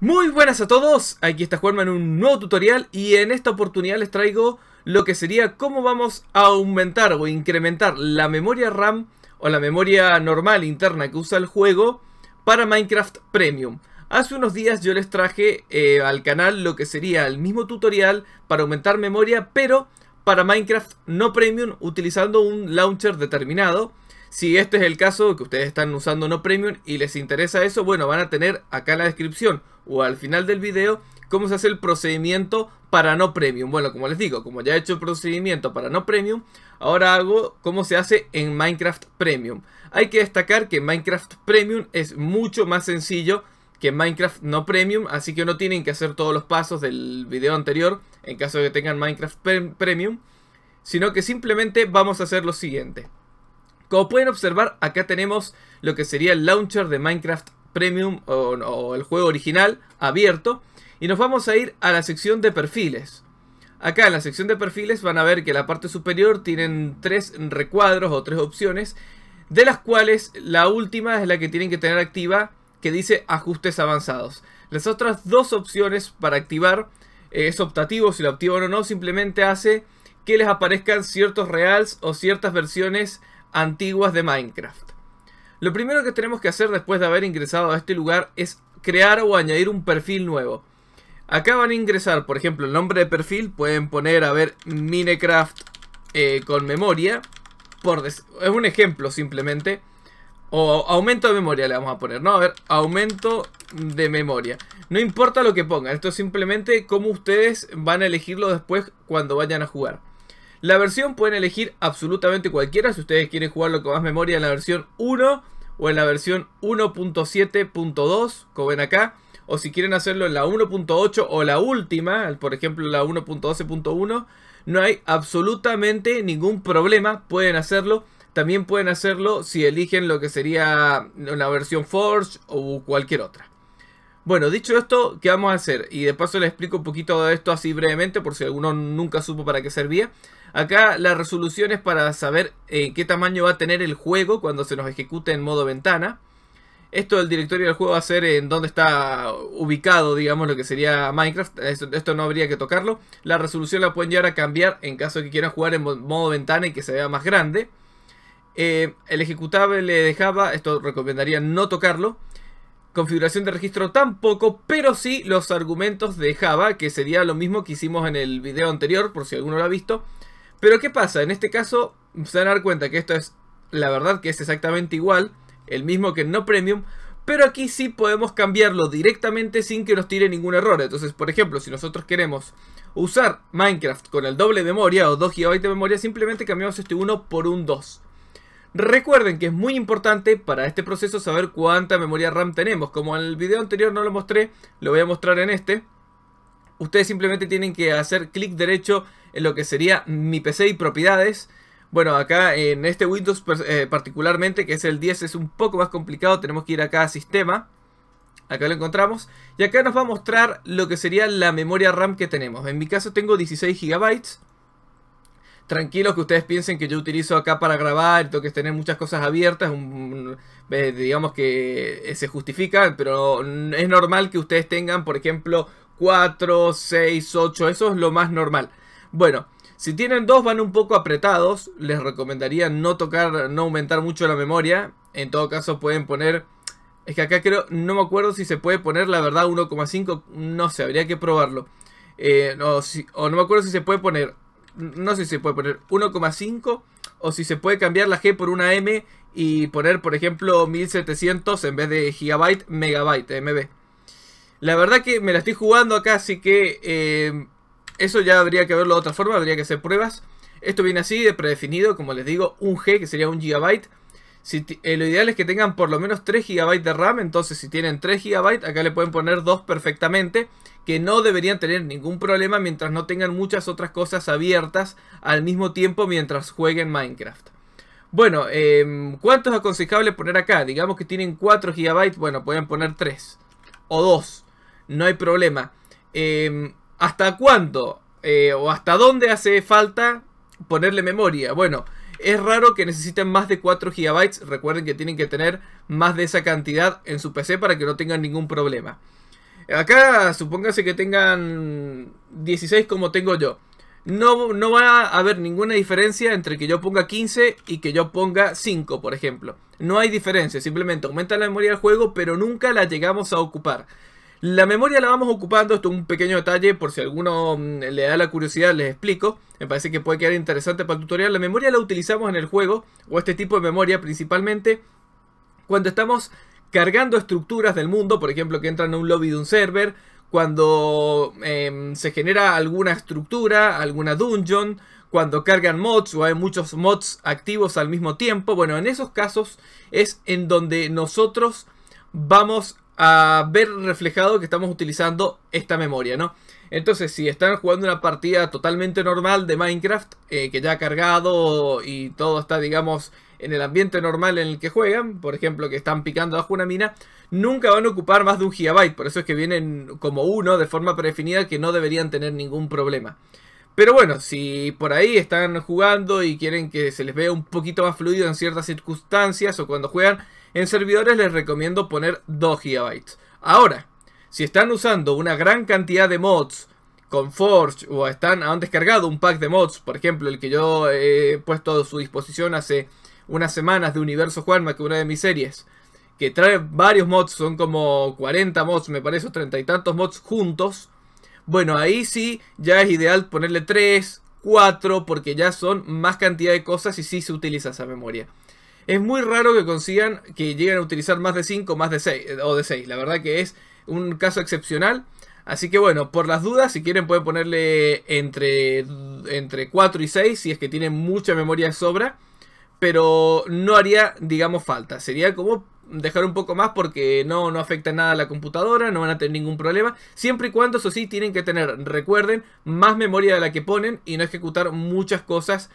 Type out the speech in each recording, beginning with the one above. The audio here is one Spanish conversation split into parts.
Muy buenas a todos, aquí está Juanma en un nuevo tutorial y en esta oportunidad les traigo lo que sería cómo vamos a aumentar o incrementar la memoria RAM o la memoria normal interna que usa el juego para Minecraft Premium. Hace unos días yo les traje eh, al canal lo que sería el mismo tutorial para aumentar memoria pero para Minecraft no Premium utilizando un launcher determinado si este es el caso, que ustedes están usando no premium y les interesa eso, bueno, van a tener acá en la descripción o al final del video cómo se hace el procedimiento para no premium. Bueno, como les digo, como ya he hecho el procedimiento para no premium, ahora hago cómo se hace en Minecraft Premium. Hay que destacar que Minecraft Premium es mucho más sencillo que Minecraft no premium, así que no tienen que hacer todos los pasos del video anterior en caso de que tengan Minecraft Premium, sino que simplemente vamos a hacer lo siguiente. Como pueden observar, acá tenemos lo que sería el launcher de Minecraft Premium o, el juego original abierto. Y nos vamos a ir a la sección de perfiles. Acá en la sección de perfiles van a ver que en la parte superior tienen tres recuadros o tres opciones, de las cuales la última es la que tienen que tener activa, que dice ajustes avanzados. Las otras dos opciones para activar eh, es optativo, si lo activan o no, simplemente hace que les aparezcan ciertos reals o ciertas versiones antiguas de Minecraft. Lo primero que tenemos que hacer después de haber ingresado a este lugar es crear o añadir un perfil nuevo. Acá van a ingresar, por ejemplo, el nombre de perfil. Pueden poner, a ver, Minecraft eh, con memoria. Por es un ejemplo simplemente. O aumento de memoria le vamos a poner, ¿no? A ver, aumento de memoria. No importa lo que pongan, esto es simplemente como ustedes van a elegirlo después cuando vayan a jugar. La versión pueden elegir absolutamente cualquiera. Si ustedes quieren jugarlo con más memoria en la versión 1 o en la versión 1.7.2, como ven acá. O si quieren hacerlo en la 1.8 o la última, por ejemplo la 1.12.1, no hay absolutamente ningún problema. Pueden hacerlo. También pueden hacerlo si eligen lo que sería una versión Forge o cualquier otra. Bueno, dicho esto, ¿qué vamos a hacer? Y de paso les explico un poquito de esto así brevemente por si alguno nunca supo para qué servía. Acá la resolución es para saber en eh, qué tamaño va a tener el juego cuando se nos ejecute en modo ventana. Esto del directorio del juego va a ser en donde está ubicado, digamos, lo que sería Minecraft. Esto, no habría que tocarlo. La resolución la pueden llegar a cambiar en caso de que quieran jugar en modo ventana y que se vea más grande. Eh, el ejecutable de Java, esto recomendaría no tocarlo. Configuración de registro tampoco, pero sí los argumentos de Java, que sería lo mismo que hicimos en el video anterior, por si alguno lo ha visto. Pero ¿qué pasa? En este caso se van a dar cuenta que esto es la verdad que es exactamente igual, el mismo que en no premium, pero aquí sí podemos cambiarlo directamente sin que nos tire ningún error. Entonces, por ejemplo, si nosotros queremos usar Minecraft con el doble memoria o 2 GB de memoria, simplemente cambiamos este 1 por un 2. Recuerden que es muy importante para este proceso saber cuánta memoria RAM tenemos. Como en el video anterior no lo mostré, lo voy a mostrar en este. Ustedes simplemente tienen que hacer clic derecho en lo que sería mi PC y propiedades. Bueno, acá en este Windows eh, particularmente, que es el 10, es un poco más complicado. Tenemos que ir acá a Sistema. Acá lo encontramos. Y acá nos va a mostrar lo que sería la memoria RAM que tenemos. En mi caso tengo 16 GB. Tranquilos que ustedes piensen que yo utilizo acá para grabar, tengo que tener muchas cosas abiertas, eh, digamos que eh, se justifica, pero es normal que ustedes tengan, por ejemplo, 4, 6, 8, eso es lo más normal. Bueno, si tienen dos van un poco apretados, les recomendaría no tocar, no aumentar mucho la memoria. En todo caso pueden poner, es que acá creo, no me acuerdo si se puede poner la verdad 1,5, no sé, habría que probarlo. Eh, o, no me acuerdo si se puede poner, no sé si se puede poner 1,5 o si se puede cambiar la G por una M y poner, por ejemplo, 1700 en vez de gigabyte, megabyte, MB. La verdad que me la estoy jugando acá, así que eh, eso ya habría que verlo de otra forma, habría que hacer pruebas. Esto viene así, de predefinido, como les digo, un G, que sería un gigabyte. Si eh, lo ideal es que tengan por lo menos 3 GB de RAM, entonces si tienen 3 GB, acá le pueden poner 2 perfectamente, que no deberían tener ningún problema mientras no tengan muchas otras cosas abiertas al mismo tiempo mientras jueguen Minecraft. Bueno, em, ¿cuánto es aconsejable poner acá? Digamos que tienen 4 GB, bueno, pueden poner 3 o 2, no hay problema. Eh, ¿Hasta cuánto eh, o hasta dónde hace falta ponerle memoria? Bueno, es raro que necesiten más de 4 GB. Recuerden que tienen que tener más de esa cantidad en su PC para que no tengan ningún problema. Acá supóngase que tengan 16 como tengo yo. No, no, va a haber ninguna diferencia entre que yo ponga 15 y que yo ponga 5, por ejemplo. No hay diferencia, simplemente aumenta la memoria del juego, pero nunca la llegamos a ocupar. La memoria la vamos ocupando, esto es un pequeño detalle, por si alguno mm, le da la curiosidad, les explico. Me parece que puede quedar interesante para el tutorial. La memoria la utilizamos en el juego, o este tipo de memoria principalmente, cuando estamos cargando estructuras del mundo, por ejemplo, que entran a un lobby de un server, cuando em, se genera alguna estructura, alguna dungeon, cuando cargan mods o hay muchos mods activos al mismo tiempo. Bueno, en esos casos es en donde nosotros vamos a ver reflejado que estamos utilizando esta memoria, ¿no? Entonces, si están jugando una partida totalmente normal de Minecraft, eh, que ya ha cargado y todo está, digamos, en el ambiente normal en el que juegan, por ejemplo, que están picando bajo una mina, nunca van a ocupar más de un gigabyte. Por eso es que vienen como uno de forma predefinida que no deberían tener ningún problema. Pero bueno, si por ahí están jugando y quieren que se les vea un poquito más fluido en ciertas circunstancias o cuando juegan, en servidores les recomiendo poner 2 GB. Ahora, si están usando una gran cantidad de mods con Forge o están, han descargado un pack de mods, por ejemplo, el que yo he puesto a su disposición hace unas semanas de Universo Juanma, que una de mis series, que trae varios mods, son como 40 mods, me parece, o treinta y tantos mods juntos. Bueno, ahí sí ya es ideal ponerle 3, 4, porque ya son más cantidad de cosas y sí se utiliza esa memoria es muy raro que consigan que lleguen a utilizar más de 5, más de 6 eh, o de 6. La verdad que es un caso excepcional. Así que bueno, por las dudas, si quieren pueden ponerle entre, entre 4 y 6 si es que tienen mucha memoria de sobra. Pero no haría, digamos, falta. Sería como dejar un poco más porque no, no afecta nada a la computadora, no van a tener ningún problema. Siempre y cuando, eso sí, tienen que tener, recuerden, más memoria de la que ponen y no ejecutar muchas cosas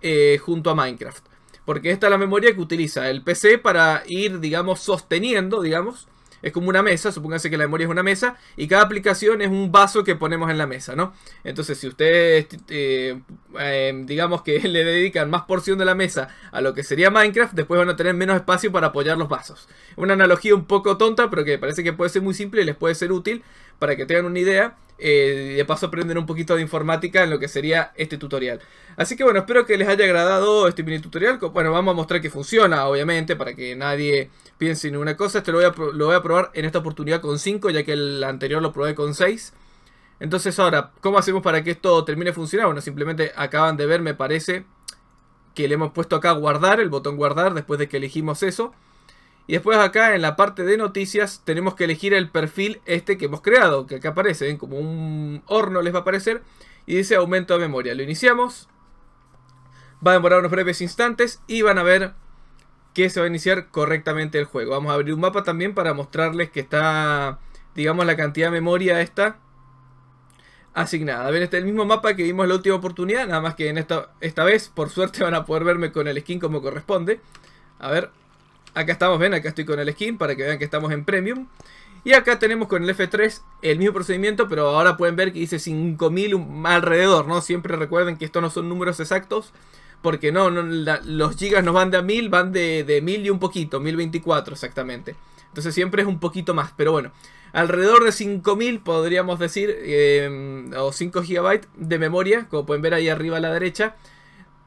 eh, junto a Minecraft porque esta es la memoria que utiliza el PC para ir, digamos, sosteniendo, digamos, es como una mesa, supónganse que la memoria es una mesa, y cada aplicación es un vaso que ponemos en la mesa, ¿no? Entonces, si ustedes, eh, em, digamos que le dedican más porción de la mesa a lo que sería Minecraft, después van a tener menos espacio para apoyar los vasos. Una analogía un poco tonta, pero que parece que puede ser muy simple y les puede ser útil para que tengan una idea eh, de paso aprender un poquito de informática en lo que sería este tutorial. Así que bueno, espero que les haya agradado este mini tutorial. Bueno, vamos a mostrar que funciona, obviamente, para que nadie piense en una cosa. Este lo voy, a, lo voy a probar en esta oportunidad con 5, ya que el anterior lo probé con 6. Entonces ahora, ¿cómo hacemos para que esto termine funcionando? Bueno, simplemente acaban de ver, me parece, que le hemos puesto acá guardar, el botón guardar, después de que elegimos eso. Y después acá en la parte de noticias tenemos que elegir el perfil este que hemos creado, que acá aparece, ven ¿eh? como un horno les va a aparecer. Y dice aumento de memoria. Lo iniciamos. Va a demorar unos breves instantes y van a ver que se va a iniciar correctamente el juego. Vamos a abrir un mapa también para mostrarles que está, digamos, la cantidad de memoria esta asignada. A ver, este es el mismo mapa que vimos la última oportunidad, nada más que en esta, esta vez, por suerte, van a poder verme con el skin como corresponde. A ver, Acá estamos, ven, acá estoy con el skin para que vean que estamos en Premium. Y acá tenemos con el F3 el mismo procedimiento, pero ahora pueden ver que dice 5000 alrededor, ¿no? Siempre recuerden que estos no son números exactos, porque no, los gigas no van de a 1000, van de, de 1000 y un poquito, 1024 exactamente. Entonces siempre es un poquito más, pero bueno, alrededor de 5000 podríamos decir, eh, o 5 GB de memoria, como pueden ver ahí arriba a la derecha.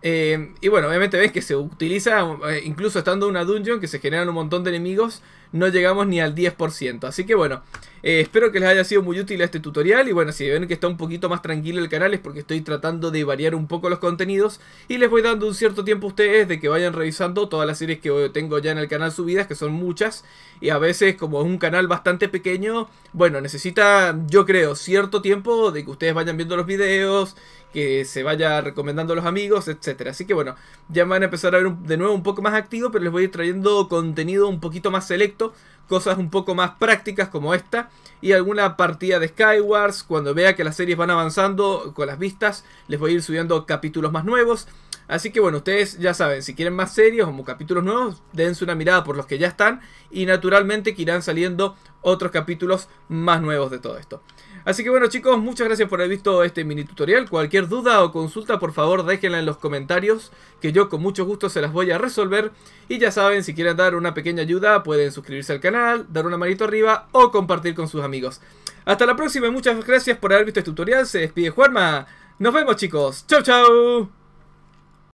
Eh, y bueno, obviamente ves que se utiliza, eh, incluso estando en una dungeon, que se generan un montón de enemigos, no llegamos ni al 10%. Así que bueno, eh, espero que les haya sido muy útil este tutorial y bueno, si ven que está un poquito más tranquilo el canal es porque estoy tratando de variar un poco los contenidos y les voy dando un cierto tiempo a ustedes de que vayan revisando todas las series que tengo ya en el canal subidas, que son muchas, y a veces como es un canal bastante pequeño, bueno, necesita yo creo cierto tiempo de que ustedes vayan viendo los videos, que se vaya recomendando a los amigos, etcétera. Así que bueno, ya van a empezar a ver de nuevo un poco más activo, pero les voy a ir trayendo contenido un poquito más selecto cosas un poco más prácticas como esta y alguna partida de Skywars. Cuando vea que las series van avanzando con las vistas, les voy a ir subiendo capítulos más nuevos. Así que bueno, ustedes ya saben, si quieren más series o capítulos nuevos, dense una mirada por los que ya están y naturalmente que irán saliendo otros capítulos más nuevos de todo esto. Así que bueno chicos, muchas gracias por haber visto este mini tutorial. Cualquier duda o consulta por favor déjenla en los comentarios que yo con mucho gusto se las voy a resolver. Y ya saben, si quieren dar una pequeña ayuda pueden suscribirse al canal, dar una manito arriba o compartir con sus amigos. Hasta la próxima y muchas gracias por haber visto este tutorial. Se despide Juanma. Nos vemos chicos. Chau chau.